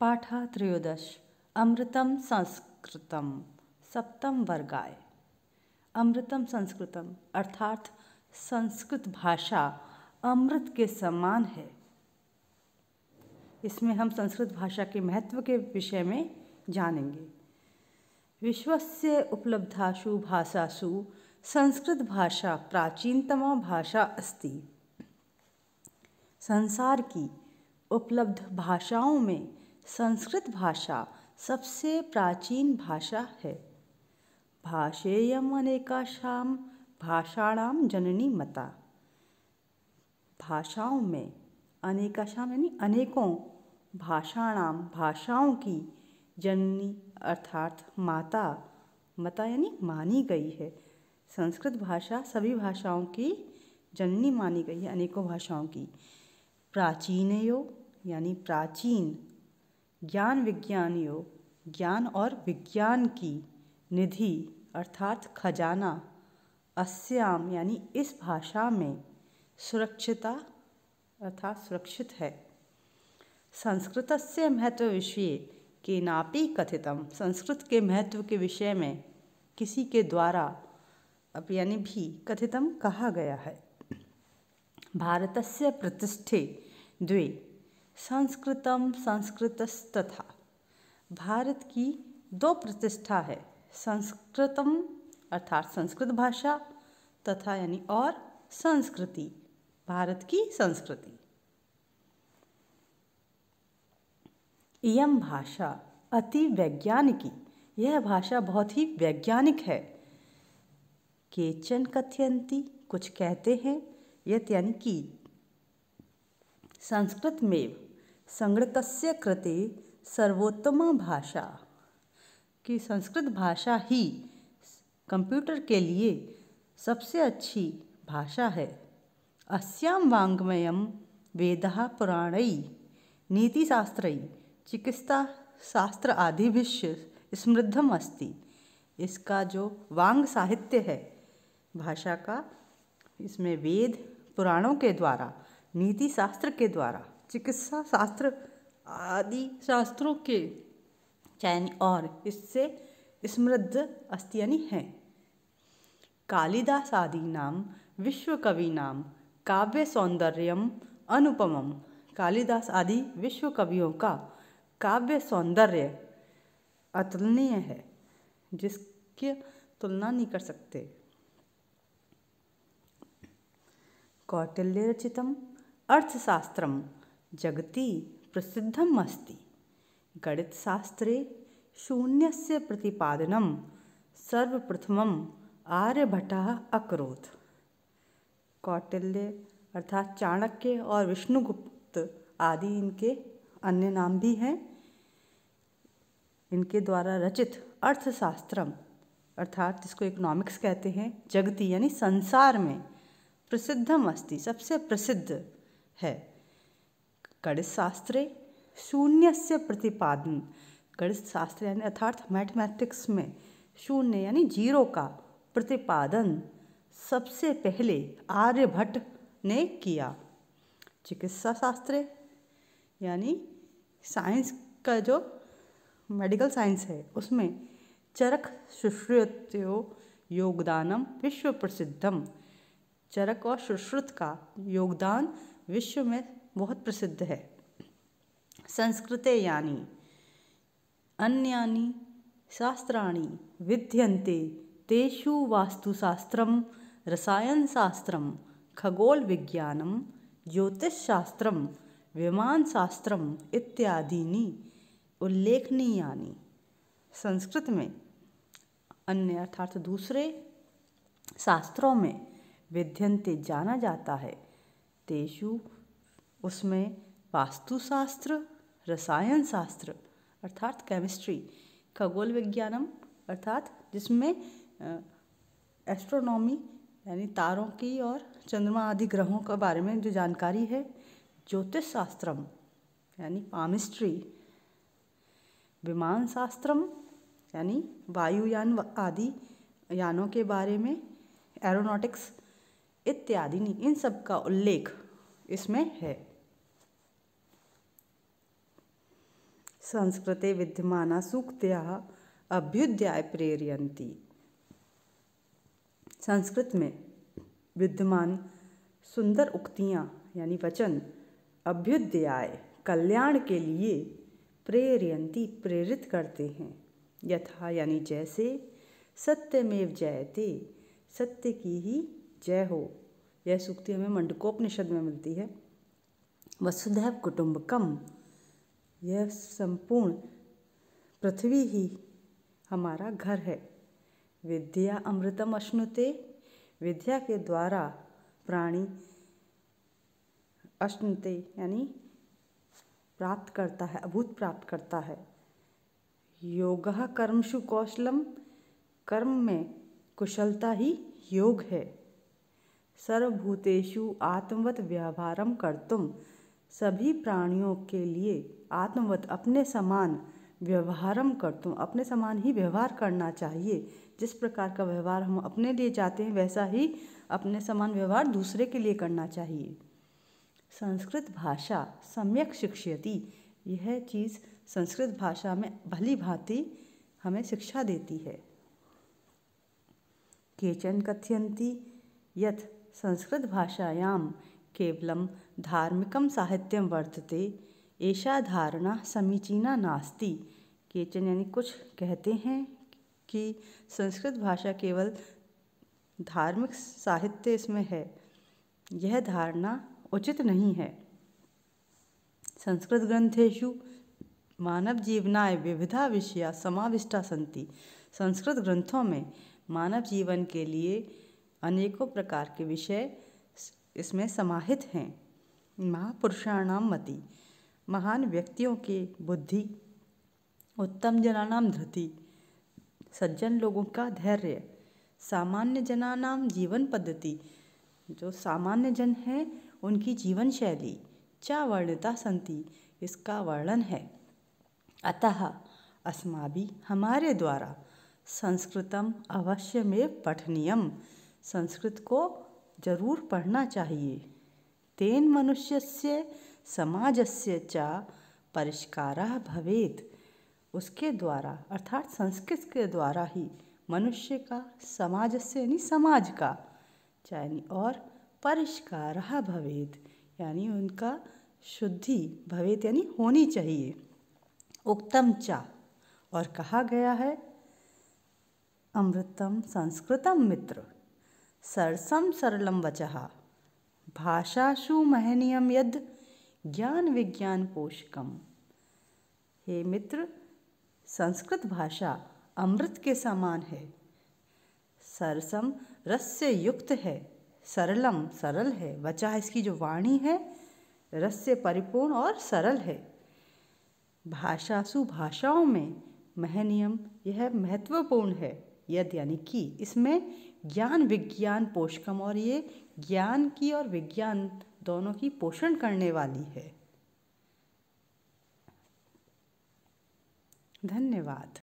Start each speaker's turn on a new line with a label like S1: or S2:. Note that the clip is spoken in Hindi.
S1: पाठ त्रयोदश अमृतम संस्कृतम सप्तम वर्गाय अमृतम संस्कृतम अर्थात संस्कृत भाषा अमृत के समान है इसमें हम संस्कृत भाषा के महत्व के विषय में जानेंगे विश्वस्य उपलब्धाशु भाषासु संस्कृत भाषा प्राचीनतमा भाषा अस्ति संसार की उपलब्ध भाषाओं में संस्कृत भाषा सबसे प्राचीन भाषा है भाषेयम अनेकाशां भाषाणाम जननी मता भाषाओं में अनेकाशाम यानी अनेकों भाषाणाम भाषाओं की जननी अर्थात माता मता यानी मानी गई है संस्कृत भाषा सभी भाषाओं की जननी मानी गई है अनेकों भाषाओं की प्राचीनयो यानी प्राचीन ज्ञान विज्ञान योग ज्ञान और विज्ञान की निधि अर्थात खजाना अस्याम यानी इस भाषा में सुरक्षिता अर्थात सुरक्षित है संस्कृत से महत्व विषय के नापी कथितम संस्कृत के महत्व के विषय में किसी के द्वारा अब यानी भी कथितम कहा गया है भारतस्य प्रतिष्ठे द्वे संस्कृतम संस्कृतस्तथा भारत की दो प्रतिष्ठा है संस्कृतम अर्थात संस्कृत भाषा तथा यानी और संस्कृति भारत की संस्कृति यम भाषा अति वैज्ञानिकी यह भाषा बहुत ही वैज्ञानिक है केचन कथयंती कुछ कहते हैं यत यानी कि संस्कृत में संगणकस्य कृते सर्वोत्तमा भाषा कि संस्कृत भाषा ही कंप्यूटर के लिए सबसे अच्छी भाषा है वेद पुराण नीतिशास्त्र चिकित्सा शास्त्र आदि आदिभिश्च स्मृद्धम अस्ति इसका जो वांग साहित्य है भाषा का इसमें वेद पुराणों के द्वारा नीति शास्त्र के द्वारा चिकित्सा शास्त्र आदि शास्त्रों के चयन और इससे समृद्ध अस्तियनी हैं कालिदास आदि नाम विश्व कवि नाम काव्य सौंदर्यम अनुपमम कालिदास आदि विश्व कवियों का काव्य सौंदर्य अतुलनीय है जिसकी तुलना नहीं कर सकते कौटिल्य रचितम अर्थशास्त्रम जगति गणित अस्ति शून्य से प्रतिपादन सर्वप्रथम आर्यभट अकरोत् कौटिल्य अर्थात चाणक्य और विष्णुगुप्त आदि इनके अन्य नाम भी हैं इनके द्वारा रचित अर्थशास्त्रम अर्थात जिसको इकोनॉमिक्स कहते हैं जगती यानी संसार में प्रसिद्धम अस्ति सबसे प्रसिद्ध है गणितशास्त्रे शून्य से प्रतिपादन गणितशास्त्र यानी अर्थात मैथमेटिक्स में शून्य यानी जीरो का प्रतिपादन सबसे पहले आर्यभट्ट ने किया चिकित्सा शास्त्र यानी साइंस का जो मेडिकल साइंस है उसमें चरक सुश्रुत योगदानम विश्व प्रसिद्धम चरक और सुश्रुत का योगदान विश्व में बहुत प्रसिद्ध है संस्कृते यानी अन्यानी शास्त्राणी विद्यन्ते तेषु वास्तुशास्त्रं खगोल खगोलविज्ञानं ज्योतिषशास्त्रं विमानशास्त्रम इत्यादिनी उल्लेखनीयानी संस्कृत में अन्य अर्थात दूसरे शास्त्रों में विध्यंते जाना जाता है तेषु उसमें वास्तुशास्त्र रसायन शास्त्र अर्थात केमिस्ट्री खगोल विज्ञानम अर्थात जिसमें एस्ट्रोनॉमी यानी तारों की और चंद्रमा आदि ग्रहों के बारे में जो जानकारी है ज्योतिष शास्त्रम यानी पामिस्ट्री विमान शास्त्रम यानी वायुयान आदि यानों के बारे में एरोनॉटिक्स इत्यादि इन सब का उल्लेख इसमें है संस्कृते विद्यमान सूक्त्याः अभ्युद्याय प्रेरियंती संस्कृत में विद्यमान सुंदर उक्तियाँ यानी वचन अभ्युदयाय कल्याण के लिए प्रेरियंती प्रेरित करते हैं यथा यानी जैसे सत्यमेव जयते सत्य की ही जय हो यह सूक्ति हमें मंडकोपनिषद में मिलती है वसुधैव कुटुंबकम यह संपूर्ण पृथ्वी ही हमारा घर है विद्या अमृतम अश्नुते विद्या के द्वारा प्राणी अश्नुते यानी प्राप्त करता है अभूत प्राप्त करता है योग कर्मशु कौशलम कर्म में कुशलता ही योग है सर्वभूतेषु आत्मवत व्यवहारम कर्तुम सभी प्राणियों के लिए आत्मवत अपने समान व्यवहारम करतुम अपने समान ही व्यवहार करना चाहिए जिस प्रकार का व्यवहार हम अपने लिए चाहते हैं वैसा ही अपने समान व्यवहार दूसरे के लिए करना चाहिए संस्कृत भाषा सम्यक शिक्षयती यह चीज़ संस्कृत भाषा में भली भांति हमें शिक्षा देती है केचन कथयंती यथ संस्कृत भाषायाम केवलं धार्मिकं साहित्यं वर्तते ऐसा धारणा समीचीना नास्ति केचन यानी कुछ कहते हैं कि संस्कृत भाषा केवल धार्मिक साहित्य इसमें है यह धारणा उचित नहीं है संस्कृत ग्रंथेशु मानव जीवनाय विविधा विषया समाविष्टा सन्ति संस्कृत ग्रंथों में मानव जीवन के लिए अनेकों प्रकार के विषय इसमें समाहित हैं महापुरुषाणाम मति महान व्यक्तियों के बुद्धि उत्तम जनानाम धृति सज्जन लोगों का धैर्य सामान्य जनानाम जीवन पद्धति जो सामान्य जन हैं उनकी जीवन शैली चा वर्णता संति इसका वर्णन है अतः अस्माभि हमारे द्वारा संस्कृतम अवश्य में पठनीयम संस्कृत को जरूर पढ़ना चाहिए तेन मनुष्य से समाज से चा परिष्कार भवेद उसके द्वारा अर्थात संस्कृत के द्वारा ही मनुष्य का समाज से यानी समाज का यानी और परिष्कार भवेद यानी उनका शुद्धि भवेद यानी होनी चाहिए उक्तम चा और कहा गया है अमृतम संस्कृतम मित्र सरसम सरलम वचः भाषाशु महनीयम यद ज्ञान विज्ञान पोषकम हे मित्र संस्कृत भाषा अमृत के समान है सरसम रस से युक्त है सरलम सरल है वचा इसकी जो वाणी है रस से परिपूर्ण और सरल है भाषासु भाषाओं में महनियम यह महत्वपूर्ण है यद यानी कि इसमें ज्ञान विज्ञान पोषकम और ये ज्ञान की और विज्ञान दोनों की पोषण करने वाली है धन्यवाद